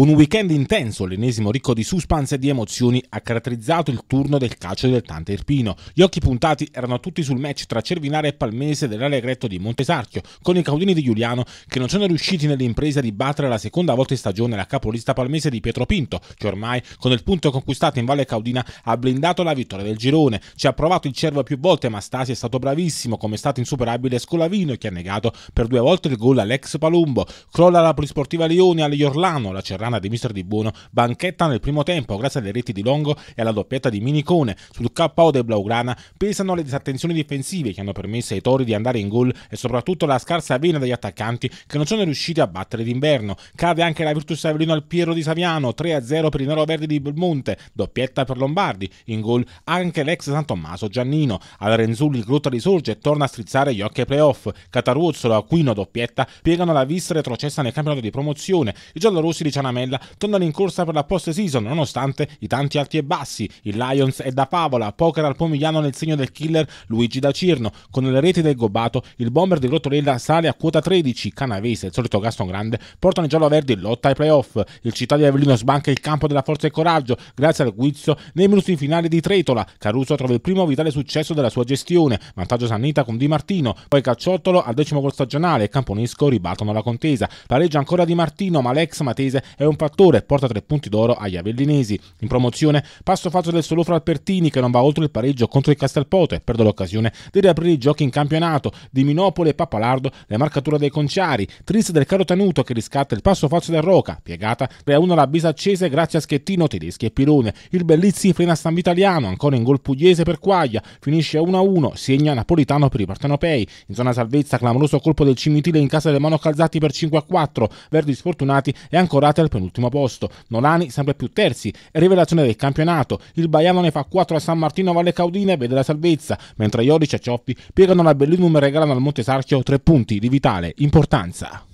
Un weekend intenso, l'ennesimo ricco di suspense e di emozioni, ha caratterizzato il turno del calcio del Tante Irpino. Gli occhi puntati erano tutti sul match tra Cervinare e Palmese dell'Alegretto di Montesarchio, con i caudini di Giuliano che non sono riusciti nell'impresa di battere la seconda volta in stagione la capolista palmese di Pietro Pinto, che ormai con il punto conquistato in Valle Caudina ha blindato la vittoria del girone. Ci ha provato il Cervo più volte, ma Stasi è stato bravissimo, come è stato insuperabile Scolavino che ha negato per due volte il gol all'ex Palumbo. Crolla la polisportiva Leone alle Orlano, la Cerrano grana di mister Di Buono banchetta nel primo tempo grazie alle reti di Longo e alla doppietta di Minicone. Sul KO del Blaugrana pesano le disattenzioni difensive che hanno permesso ai Tori di andare in gol e soprattutto la scarsa vena degli attaccanti che non sono riusciti a battere d'inverno. Cade anche la Virtus Avellino al Piero di Saviano, 3-0 per i Nero Verdi di Belmonte, doppietta per Lombardi, in gol anche l'ex San Tommaso Giannino. Al Renzulli Grotta risorge e torna a strizzare gli occhi ai playoff. Cataruzzolo, Aquino, doppietta, piegano la vista retrocessa nel campionato di promozione. I giallorossi di Cianamè Lamella tornano in corsa per la post-season, nonostante i tanti alti e bassi. Il Lions è da favola, poker al Pomigliano nel segno del killer Luigi da Cirno. Con le reti del Gobato, il bomber di Rotorella sale a quota 13. Canavese, il solito Gaston Grande, portano i giallo-verdi in lotta ai playoff. Il città di Avellino sbanca il campo della forza e coraggio, grazie al guizzo nei minuti finali di Tretola. Caruso trova il primo vitale successo della sua gestione. Vantaggio Sannita con Di Martino, poi Calciottolo al decimo gol stagionale e Camponisco ribattono la contesa. Pareggia ancora Di Martino, ma l'ex Matese è un fattore, porta tre punti d'oro agli avellinesi. In promozione, passo fatto del Solofra Albertini che non va oltre il pareggio contro il Castelpote, perde l'occasione di riaprire i giochi in campionato. Di Minopoli e Pappalardo le marcature dei Conciari, Triste del caro Carotanuto che riscatta il passo falso del Roca, piegata 3-1 la accese grazie a Schettino, Tedeschi e Pirone. Il Bellizzi frena Stambi Italiano, ancora in gol pugliese per Quaglia, finisce 1-1, segna Napolitano per i partenopei. In zona salvezza clamoroso colpo del Cimitile in casa del Mono Calzati per 5-4, Verdi sfortunati e ancorate al al penultimo posto, Nolani sempre più terzi, rivelazione del campionato, il Baiano ne fa 4 a San Martino Valle Caudine e vede la salvezza, mentre Iodice e Cioppi piegano la Bellinum e regalano al Monte Montesarchio 3 punti di vitale importanza.